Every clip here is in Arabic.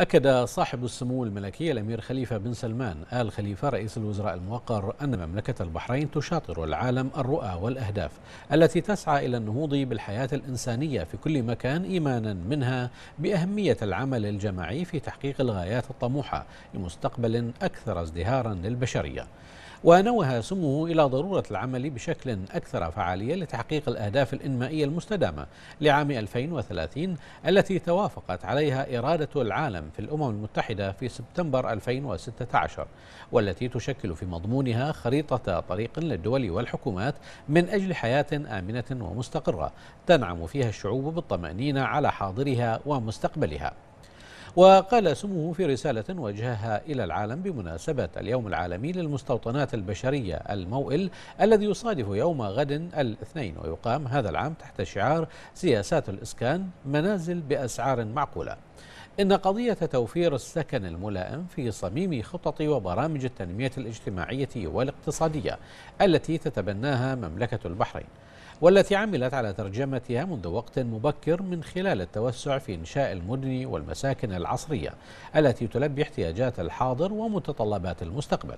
أكد صاحب السمو الملكي الأمير خليفة بن سلمان آل خليفة رئيس الوزراء الموقر أن مملكة البحرين تشاطر العالم الرؤى والأهداف التي تسعى إلى النهوض بالحياة الإنسانية في كل مكان إيمانا منها بأهمية العمل الجماعي في تحقيق الغايات الطموحة لمستقبل أكثر ازدهارا للبشرية ونوه سموه إلى ضرورة العمل بشكل أكثر فعالية لتحقيق الأهداف الإنمائية المستدامة لعام 2030 التي توافقت عليها إرادة العالم في الأمم المتحدة في سبتمبر 2016 والتي تشكل في مضمونها خريطة طريق للدول والحكومات من أجل حياة آمنة ومستقرة تنعم فيها الشعوب بالطمأنينة على حاضرها ومستقبلها وقال سموه في رسالة وجهها إلى العالم بمناسبة اليوم العالمي للمستوطنات البشرية الموئل الذي يصادف يوم غد الاثنين ويقام هذا العام تحت شعار سياسات الإسكان منازل بأسعار معقولة إن قضية توفير السكن الملائم في صميم خطط وبرامج التنمية الاجتماعية والاقتصادية التي تتبناها مملكة البحرين والتي عملت على ترجمتها منذ وقت مبكر من خلال التوسع في إنشاء المدن والمساكن العصرية التي تلبي احتياجات الحاضر ومتطلبات المستقبل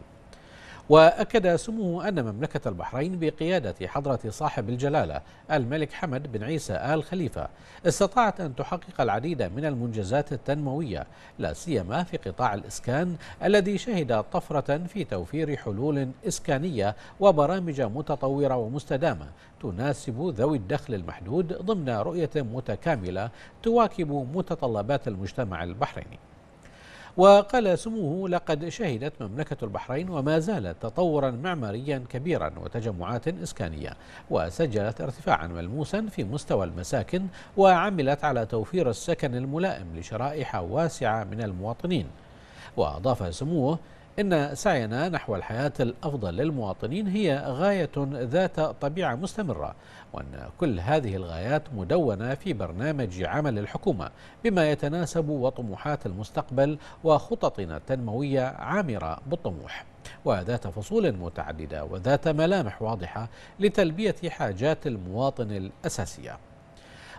وأكد سموه أن مملكة البحرين بقيادة حضرة صاحب الجلالة الملك حمد بن عيسى آل خليفة استطاعت أن تحقق العديد من المنجزات التنموية لا سيما في قطاع الإسكان الذي شهد طفرة في توفير حلول إسكانية وبرامج متطورة ومستدامة تناسب ذوي الدخل المحدود ضمن رؤية متكاملة تواكب متطلبات المجتمع البحريني وقال سموه لقد شهدت مملكة البحرين وما زالت تطورا معماريا كبيرا وتجمعات إسكانية وسجلت ارتفاعا ملموسا في مستوى المساكن وعملت على توفير السكن الملائم لشرائح واسعة من المواطنين وأضاف سموه إن سعينا نحو الحياة الأفضل للمواطنين هي غاية ذات طبيعة مستمرة وأن كل هذه الغايات مدونة في برنامج عمل الحكومة بما يتناسب وطموحات المستقبل وخططنا التنموية عامرة بالطموح وذات فصول متعددة وذات ملامح واضحة لتلبية حاجات المواطن الأساسية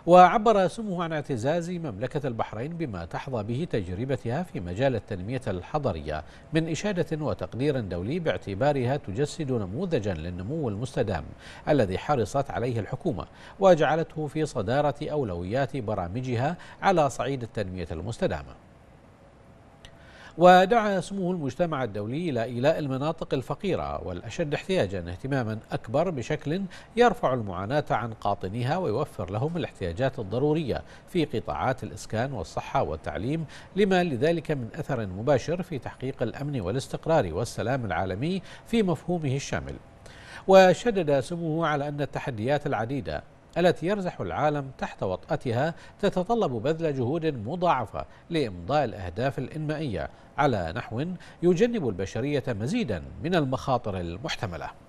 وعبر سموه عن اعتزاز مملكة البحرين بما تحظى به تجربتها في مجال التنمية الحضرية من إشادة وتقدير دولي باعتبارها تجسد نموذجا للنمو المستدام الذي حرصت عليه الحكومة وجعلته في صدارة أولويات برامجها على صعيد التنمية المستدامة ودعا سمو المجتمع الدولي إلى إيلاء المناطق الفقيرة والأشد احتياجا اهتماما أكبر بشكل يرفع المعاناة عن قاطنيها ويوفر لهم الاحتياجات الضرورية في قطاعات الإسكان والصحة والتعليم لما لذلك من أثر مباشر في تحقيق الأمن والاستقرار والسلام العالمي في مفهومه الشامل وشدد سموه على أن التحديات العديدة التي يرزح العالم تحت وطأتها تتطلب بذل جهود مضاعفة لإمضاء الأهداف الإنمائية على نحو يجنب البشرية مزيدا من المخاطر المحتملة